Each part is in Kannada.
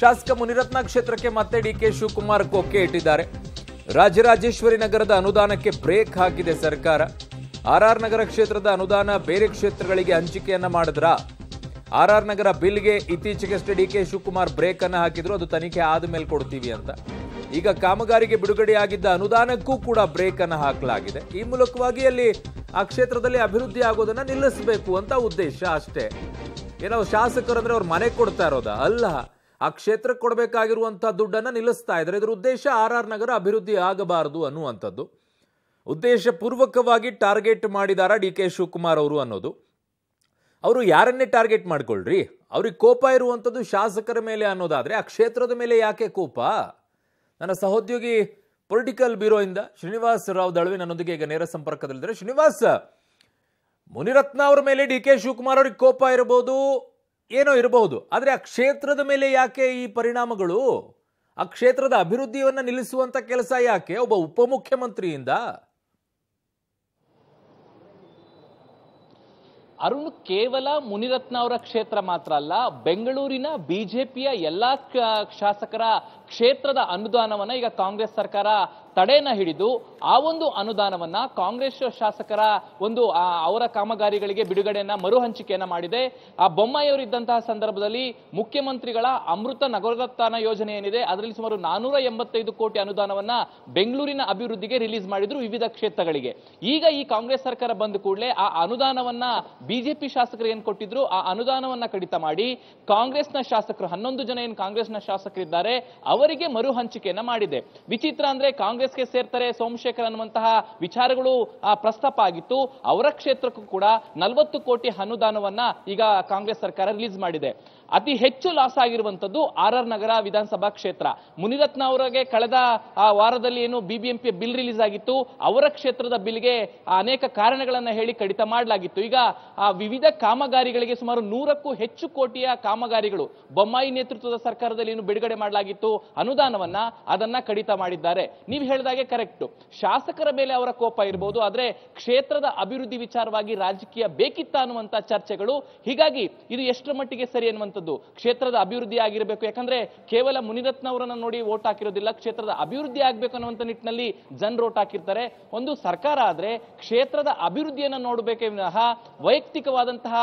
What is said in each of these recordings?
ಶಾಸಕ ಮುನಿರತ್ನ ಕ್ಷೇತ್ರಕ್ಕೆ ಮತ್ತೆ ಡಿಕೆ ಶಿವಕುಮಾರ್ ಕೊಕ್ಕೆ ಇಟ್ಟಿದ್ದಾರೆ ರಾಜರಾಜೇಶ್ವರಿ ನಗರದ ಅನುದಾನಕ್ಕೆ ಬ್ರೇಕ್ ಹಾಕಿದೆ ಸರ್ಕಾರ ಆರ್ ನಗರ ಕ್ಷೇತ್ರದ ಅನುದಾನ ಬೇರೆ ಕ್ಷೇತ್ರಗಳಿಗೆ ಹಂಚಿಕೆಯನ್ನ ಆರ್ ಆರ್ ನಗರ ಬಿಲ್ಗೆ ಇತ್ತೀಚೆಗಷ್ಟೇ ಡಿ ಕೆ ಶಿವಕುಮಾರ್ ಬ್ರೇಕ್ ಅನ್ನ ಹಾಕಿದ್ರು ಅದು ತನಿಖೆ ಆದ ಮೇಲೆ ಕೊಡ್ತೀವಿ ಅಂತ ಈಗ ಕಾಮಗಾರಿಗೆ ಬಿಡುಗಡೆಯಾಗಿದ್ದ ಅನುದಾನಕ್ಕೂ ಕೂಡ ಬ್ರೇಕ್ ಅನ್ನು ಹಾಕಲಾಗಿದೆ ಈ ಮೂಲಕವಾಗಿ ಅಲ್ಲಿ ಆ ಕ್ಷೇತ್ರದಲ್ಲಿ ಅಭಿವೃದ್ಧಿ ಆಗೋದನ್ನ ನಿಲ್ಲಿಸಬೇಕು ಅಂತ ಉದ್ದೇಶ ಅಷ್ಟೇ ಏನೋ ಶಾಸಕರು ಅಂದ್ರೆ ಮನೆ ಕೊಡ್ತಾ ಇರೋದಾ ಅಲ್ಲ ಆ ಕ್ಷೇತ್ರಕ್ಕೆ ಕೊಡಬೇಕಾಗಿರುವಂಥ ದುಡ್ಡನ್ನು ನಿಲ್ಲಿಸ್ತಾ ಇದ್ದಾರೆ ಇದರ ಉದ್ದೇಶ ಆರ್ ಆರ್ ನಗರ ಅಭಿವೃದ್ಧಿ ಆಗಬಾರದು ಅನ್ನುವಂಥದ್ದು ಉದ್ದೇಶ ಪೂರ್ವಕವಾಗಿ ಟಾರ್ಗೆಟ್ ಮಾಡಿದಾರ ಡಿ ಕೆ ಶಿವಕುಮಾರ್ ಅವರು ಅನ್ನೋದು ಅವರು ಯಾರನ್ನೇ ಟಾರ್ಗೆಟ್ ಮಾಡ್ಕೊಳ್ರಿ ಅವ್ರಿಗೆ ಕೋಪ ಇರುವಂಥದ್ದು ಶಾಸಕರ ಮೇಲೆ ಅನ್ನೋದಾದರೆ ಆ ಕ್ಷೇತ್ರದ ಮೇಲೆ ಯಾಕೆ ಕೋಪ ನನ್ನ ಸಹೋದ್ಯೋಗಿ ಪೊಲಿಟಿಕಲ್ ಬ್ಯೂರೋಯಿಂದ ಶ್ರೀನಿವಾಸ್ ರಾವ್ ದಳವಿ ನನ್ನೊಂದಿಗೆ ಈಗ ನೇರ ಸಂಪರ್ಕದಲ್ಲಿದ್ದಾರೆ ಶ್ರೀನಿವಾಸ್ ಮುನಿರತ್ನ ಅವರ ಮೇಲೆ ಡಿ ಕೆ ಶಿವಕುಮಾರ್ ಅವ್ರಿಗೆ ಕೋಪ ಇರಬಹುದು ಏನೋ ಇರಬಹುದು ಆದರೆ ಆ ಕ್ಷೇತ್ರದ ಮೇಲೆ ಯಾಕೆ ಈ ಪರಿಣಾಮಗಳು ಆ ಕ್ಷೇತ್ರದ ಅಭಿವೃದ್ಧಿಯನ್ನು ನಿಲ್ಲಿಸುವಂಥ ಕೆಲಸ ಯಾಕೆ ಒಬ್ಬ ಉಪಮುಖ್ಯಮಂತ್ರಿಯಿಂದ ಅರುಣ್ ಕೇವಲ ಮುನಿರತ್ನ ಅವರ ಕ್ಷೇತ್ರ ಮಾತ್ರ ಅಲ್ಲ ಬೆಂಗಳೂರಿನ ಬಿಜೆಪಿಯ ಎಲ್ಲಾ ಶಾಸಕರ ಕ್ಷೇತ್ರದ ಅನುದಾನವನ್ನ ಈಗ ಕಾಂಗ್ರೆಸ್ ಸರ್ಕಾರ ತಡೆನ ಹಿಡಿದು ಆ ಒಂದು ಅನುದಾನವನ್ನ ಕಾಂಗ್ರೆಸ್ ಶಾಸಕರ ಒಂದು ಅವರ ಕಾಮಗಾರಿಗಳಿಗೆ ಬಿಡುಗಡೆಯನ್ನ ಮರು ಹಂಚಿಕೆಯನ್ನ ಮಾಡಿದೆ ಆ ಬೊಮ್ಮಾಯಿಯವರಿದ್ದಂತಹ ಸಂದರ್ಭದಲ್ಲಿ ಮುಖ್ಯಮಂತ್ರಿಗಳ ಅಮೃತ ನಗರೋತ್ಥಾನ ಯೋಜನೆ ಏನಿದೆ ಅದರಲ್ಲಿ ಸುಮಾರು ನಾನೂರ ಎಂಬತ್ತೈದು ಕೋಟಿ ಅನುದಾನವನ್ನ ಬೆಂಗಳೂರಿನ ಅಭಿವೃದ್ಧಿಗೆ ರಿಲೀಸ್ ಮಾಡಿದ್ರು ವಿವಿಧ ಕ್ಷೇತ್ರಗಳಿಗೆ ಈಗ ಈ ಕಾಂಗ್ರೆಸ್ ಸರ್ಕಾರ ಬಂದ ಕೂಡಲೇ ಆ ಅನುದಾನವನ್ನ ಬಿಜೆಪಿ ಶಾಸಕರು ಏನ್ ಕೊಟ್ಟಿದ್ರು ಆ ಅನುದಾನವನ್ನ ಕಡಿತ ಮಾಡಿ ಕಾಂಗ್ರೆಸ್ನ ಶಾಸಕರು ಹನ್ನೊಂದು ಜನ ಏನು ಕಾಂಗ್ರೆಸ್ನ ಶಾಸಕರಿದ್ದಾರೆ ಅವರಿಗೆ ಮರು ಹಂಚಿಕೆಯನ್ನ ಮಾಡಿದೆ ವಿಚಿತ್ರ ಅಂದ್ರೆ ಕಾಂಗ್ರೆಸ್ ಕಾಂಗ್ರೆಸ್ಗೆ ಸೇರ್ತಾರೆ ಸೋಮಶೇಖರ್ ಅನ್ನುವಂತಹ ವಿಚಾರಗಳು ಪ್ರಸ್ತಾಪ ಆಗಿತ್ತು ಅವರ ಕ್ಷೇತ್ರಕ್ಕೂ ಕೂಡ ನಲವತ್ತು ಕೋಟಿ ಅನುದಾನವನ್ನ ಈಗ ಕಾಂಗ್ರೆಸ್ ಸರ್ಕಾರ ರಿಲೀಸ್ ಮಾಡಿದೆ ಅತಿ ಹೆಚ್ಚು ಲಾಸ್ ಆಗಿರುವಂತದ್ದು ಆರ್ ಆರ್ ನಗರ ವಿಧಾನಸಭಾ ಕ್ಷೇತ್ರ ಮುನಿರತ್ನ ಅವರಿಗೆ ಕಳೆದ ವಾರದಲ್ಲಿ ಏನು ಬಿಬಿಎಂಪಿ ಬಿಲ್ ರಿಲೀಸ್ ಆಗಿತ್ತು ಅವರ ಕ್ಷೇತ್ರದ ಬಿಲ್ಗೆ ಅನೇಕ ಕಾರಣಗಳನ್ನ ಹೇಳಿ ಕಡಿತ ಮಾಡಲಾಗಿತ್ತು ಈಗ ವಿವಿಧ ಕಾಮಗಾರಿಗಳಿಗೆ ಸುಮಾರು ನೂರಕ್ಕೂ ಹೆಚ್ಚು ಕೋಟಿಯ ಕಾಮಗಾರಿಗಳು ಬೊಮ್ಮಾಯಿ ನೇತೃತ್ವದ ಸರ್ಕಾರದಲ್ಲಿ ಏನು ಬಿಡುಗಡೆ ಮಾಡಲಾಗಿತ್ತು ಅನುದಾನವನ್ನ ಅದನ್ನ ಕಡಿತ ಮಾಡಿದ್ದಾರೆ ನೀವು ಹೇಳಿದಾಗೆ ಕರೆಕ್ಟು ಶಾಸಕರ ಮೇಲೆ ಅವರ ಕೋಪ ಇರಬಹುದು ಆದರೆ ಕ್ಷೇತ್ರದ ಅಭಿವೃದ್ಧಿ ವಿಚಾರವಾಗಿ ರಾಜಕೀಯ ಬೇಕಿತ್ತ ಅನ್ನುವಂಥ ಚರ್ಚೆಗಳು ಹೀಗಾಗಿ ಇದು ಎಷ್ಟರ ಮಟ್ಟಿಗೆ ಸರಿ ಅನ್ನುವಂಥದ್ದು ಕ್ಷೇತ್ರದ ಅಭಿವೃದ್ಧಿ ಆಗಿರಬೇಕು ಯಾಕಂದ್ರೆ ಕೇವಲ ಮುನಿರತ್ನ ಅವರನ್ನ ನೋಡಿ ಓಟ್ ಹಾಕಿರೋದಿಲ್ಲ ಕ್ಷೇತ್ರದ ಅಭಿವೃದ್ಧಿ ಆಗ್ಬೇಕು ಅನ್ನುವಂಥ ನಿಟ್ಟಿನಲ್ಲಿ ಜನರು ಓಟ್ ಹಾಕಿರ್ತಾರೆ ಒಂದು ಸರ್ಕಾರ ಆದ್ರೆ ಕ್ಷೇತ್ರದ ಅಭಿವೃದ್ಧಿಯನ್ನು ನೋಡಬೇಕೇ ವಿನಃ ವೈಯಕ್ತಿಕವಾದಂತಹ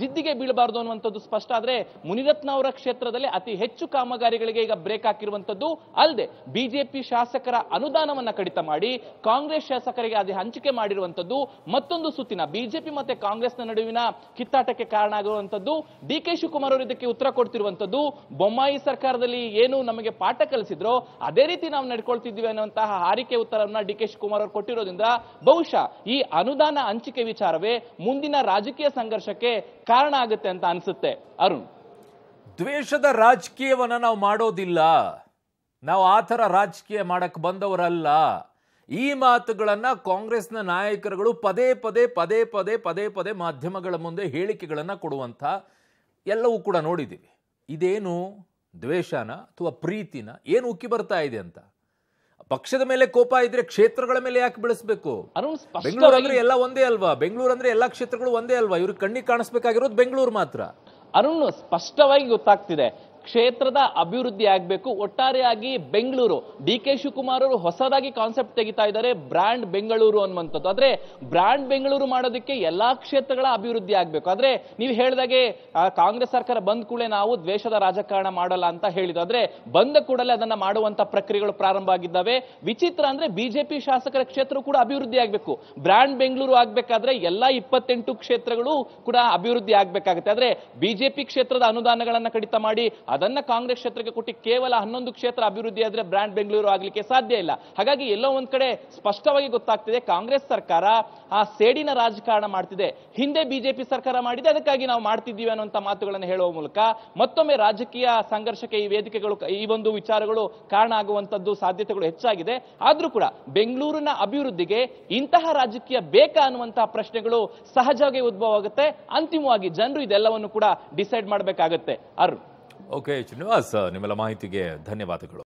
ಜಿದ್ದಿಗೆ ಬೀಳಬಾರದು ಅನ್ನುವಂಥದ್ದು ಸ್ಪಷ್ಟ ಆದ್ರೆ ಮುನಿರತ್ನ ಅವರ ಕ್ಷೇತ್ರದಲ್ಲಿ ಅತಿ ಹೆಚ್ಚು ಕಾಮಗಾರಿಗಳಿಗೆ ಈಗ ಬ್ರೇಕ್ ಹಾಕಿರುವಂಥದ್ದು ಅಲ್ಲದೆ ಬಿಜೆಪಿ ಶಾಸಕರ ಅನುದಾನವನ್ನ ಕಡಿತ ಮಾಡಿ ಕಾಂಗ್ರೆಸ್ ಶಾಸಕರಿಗೆ ಅದೇ ಹಂಚಿಕೆ ಮಾಡಿರುವಂಥದ್ದು ಮತ್ತೊಂದು ಸುತ್ತಿನ ಬಿಜೆಪಿ ಮತ್ತೆ ಕಾಂಗ್ರೆಸ್ನ ನಡುವಿನ ಕಿತ್ತಾಟಕ್ಕೆ ಕಾರಣ ಆಗುವಂಥದ್ದು ಡಿ ಕೆ ಶಿವಕುಮಾರ್ ಅವರು ಇದಕ್ಕೆ ಉತ್ತರ ಕೊಡ್ತಿರುವಂತದ್ದು ಬೊಮ್ಮಾಯಿ ಸರ್ಕಾರದಲ್ಲಿ ಏನು ನಮಗೆ ಪಾಠ ಕಲಿಸಿದ್ರೋ ಅದೇ ರೀತಿ ನಾವು ನಡ್ಕೊಳ್ತಿದ್ದೀವಿ ಅನ್ನುವಂತಹ ಹಾರಿಕೆ ಉತ್ತರವನ್ನ ಡಿ ಕೆ ಶಿವಕುಮಾರ್ ಅವರು ಕೊಟ್ಟಿರೋದ್ರಿಂದ ಬಹುಶಃ ಈ ಅನುದಾನ ಹಂಚಿಕೆ ವಿಚಾರವೇ ಮುಂದಿನ ರಾಜಕೀಯ ಸಂಘರ್ಷಕ್ಕೆ ಕಾರಣ ಆಗುತ್ತೆ ಅಂತ ಅನಿಸುತ್ತೆ ಅರುಣ್ ದ್ವೇಷದ ರಾಜಕೀಯವನ್ನು ನಾವು ಮಾಡೋದಿಲ್ಲ ನಾವು ಆ ಥರ ರಾಜಕೀಯ ಮಾಡಕ್ಕೆ ಬಂದವರಲ್ಲ ಈ ಮಾತುಗಳನ್ನು ಕಾಂಗ್ರೆಸ್ನ ನಾಯಕರುಗಳು ಪದೇ ಪದೇ ಪದೇ ಪದೇ ಪದೇ ಪದೇ ಮಾಧ್ಯಮಗಳ ಮುಂದೆ ಹೇಳಿಕೆಗಳನ್ನು ಕೊಡುವಂಥ ಎಲ್ಲವೂ ಕೂಡ ನೋಡಿದ್ದೀವಿ ಇದೇನು ದ್ವೇಷನ ಅಥವಾ ಪ್ರೀತಿನ ಏನು ಉಕ್ಕಿ ಬರ್ತಾ ಇದೆ ಅಂತ ಪಕ್ಷದ ಮೇಲೆ ಕೋಪ ಇದ್ರೆ ಕ್ಷೇತ್ರಗಳ ಮೇಲೆ ಯಾಕೆ ಬೆಳೆಸ್ಬೇಕು ಬೆಂಗಳೂರು ಅಂದ್ರೆ ಎಲ್ಲ ಒಂದೇ ಅಲ್ವಾ ಬೆಂಗಳೂರು ಅಂದ್ರೆ ಎಲ್ಲಾ ಕ್ಷೇತ್ರಗಳು ಒಂದೇ ಅಲ್ವಾ ಇವ್ರಿಗೆ ಕಣ್ಣಿಗೆ ಕಾಣಿಸ್ಬೇಕಾಗಿರೋದು ಬೆಂಗಳೂರು ಮಾತ್ರ ಅರುಣ್ ಸ್ಪಷ್ಟವಾಗಿ ಗೊತ್ತಾಗ್ತಿದೆ ಕ್ಷೇತ್ರದ ಅಭಿವೃದ್ಧಿ ಆಗಬೇಕು ಒಟ್ಟಾರೆಯಾಗಿ ಬೆಂಗಳೂರು ಡಿ ಕೆ ಶಿವಕುಮಾರ್ ಅವರು ಹೊಸದಾಗಿ ಕಾನ್ಸೆಪ್ಟ್ ತೆಗಿತಾ ಇದ್ದಾರೆ ಬ್ರ್ಯಾಂಡ್ ಬೆಂಗಳೂರು ಅನ್ನುವಂಥದ್ದು ಆದ್ರೆ ಬ್ರ್ಯಾಂಡ್ ಬೆಂಗಳೂರು ಮಾಡೋದಕ್ಕೆ ಎಲ್ಲಾ ಕ್ಷೇತ್ರಗಳ ಅಭಿವೃದ್ಧಿ ಆಗಬೇಕು ಆದ್ರೆ ನೀವು ಹೇಳಿದಾಗೆ ಕಾಂಗ್ರೆಸ್ ಸರ್ಕಾರ ಬಂದ ಕೂಡಲೇ ನಾವು ದ್ವೇಷದ ರಾಜಕಾರಣ ಮಾಡಲ್ಲ ಅಂತ ಹೇಳಿದ್ರು ಆದ್ರೆ ಬಂದ ಕೂಡಲೇ ಅದನ್ನ ಮಾಡುವಂತ ಪ್ರಕ್ರಿಯೆಗಳು ಪ್ರಾರಂಭ ಆಗಿದ್ದಾವೆ ವಿಚಿತ್ರ ಅಂದ್ರೆ ಬಿಜೆಪಿ ಶಾಸಕರ ಕ್ಷೇತ್ರ ಕೂಡ ಅಭಿವೃದ್ಧಿ ಆಗಬೇಕು ಬ್ರ್ಯಾಂಡ್ ಬೆಂಗಳೂರು ಆಗಬೇಕಾದ್ರೆ ಎಲ್ಲಾ ಇಪ್ಪತ್ತೆಂಟು ಕ್ಷೇತ್ರಗಳು ಕೂಡ ಅಭಿವೃದ್ಧಿ ಆಗಬೇಕಾಗುತ್ತೆ ಆದ್ರೆ ಬಿಜೆಪಿ ಕ್ಷೇತ್ರದ ಅನುದಾನಗಳನ್ನ ಕಡಿತ ಮಾಡಿ ಅದನ್ನ ಕಾಂಗ್ರೆಸ್ ಕ್ಷೇತ್ರಕ್ಕೆ ಕೊಟ್ಟು ಕೇವಲ ಹನ್ನೊಂದು ಕ್ಷೇತ್ರ ಅಭಿವೃದ್ಧಿ ಆದ್ರೆ ಬ್ರ್ಯಾಂಡ್ ಬೆಂಗಳೂರು ಆಗಲಿಕ್ಕೆ ಸಾಧ್ಯ ಇಲ್ಲ ಹಾಗಾಗಿ ಎಲ್ಲೋ ಒಂದ್ ಕಡೆ ಸ್ಪಷ್ಟವಾಗಿ ಗೊತ್ತಾಗ್ತಿದೆ ಕಾಂಗ್ರೆಸ್ ಸರ್ಕಾರ ಆ ಸೇಡಿನ ರಾಜಕಾರಣ ಮಾಡ್ತಿದೆ ಹಿಂದೆ ಬಿಜೆಪಿ ಸರ್ಕಾರ ಮಾಡಿದೆ ಅದಕ್ಕಾಗಿ ನಾವು ಮಾಡ್ತಿದ್ದೀವಿ ಅನ್ನುವಂಥ ಮಾತುಗಳನ್ನು ಹೇಳುವ ಮೂಲಕ ಮತ್ತೊಮ್ಮೆ ರಾಜಕೀಯ ಸಂಘರ್ಷಕ್ಕೆ ಈ ವೇದಿಕೆಗಳು ಈ ಒಂದು ವಿಚಾರಗಳು ಕಾರಣ ಆಗುವಂಥದ್ದು ಸಾಧ್ಯತೆಗಳು ಹೆಚ್ಚಾಗಿದೆ ಆದ್ರೂ ಕೂಡ ಬೆಂಗಳೂರಿನ ಅಭಿವೃದ್ಧಿಗೆ ಇಂತಹ ರಾಜಕೀಯ ಬೇಕಾ ಅನ್ನುವಂತಹ ಪ್ರಶ್ನೆಗಳು ಸಹಜವಾಗಿ ಉದ್ಭವ ಆಗುತ್ತೆ ಅಂತಿಮವಾಗಿ ಜನರು ಇದೆಲ್ಲವನ್ನು ಕೂಡ ಡಿಸೈಡ್ ಮಾಡಬೇಕಾಗುತ್ತೆ ಅರ್ ಓಕೆ ಶ್ರೀನಿವಾಸ್ ನಿಮ್ಮೆಲ್ಲ ಮಾಹಿತಿಗೆ ಧನ್ಯವಾದಗಳು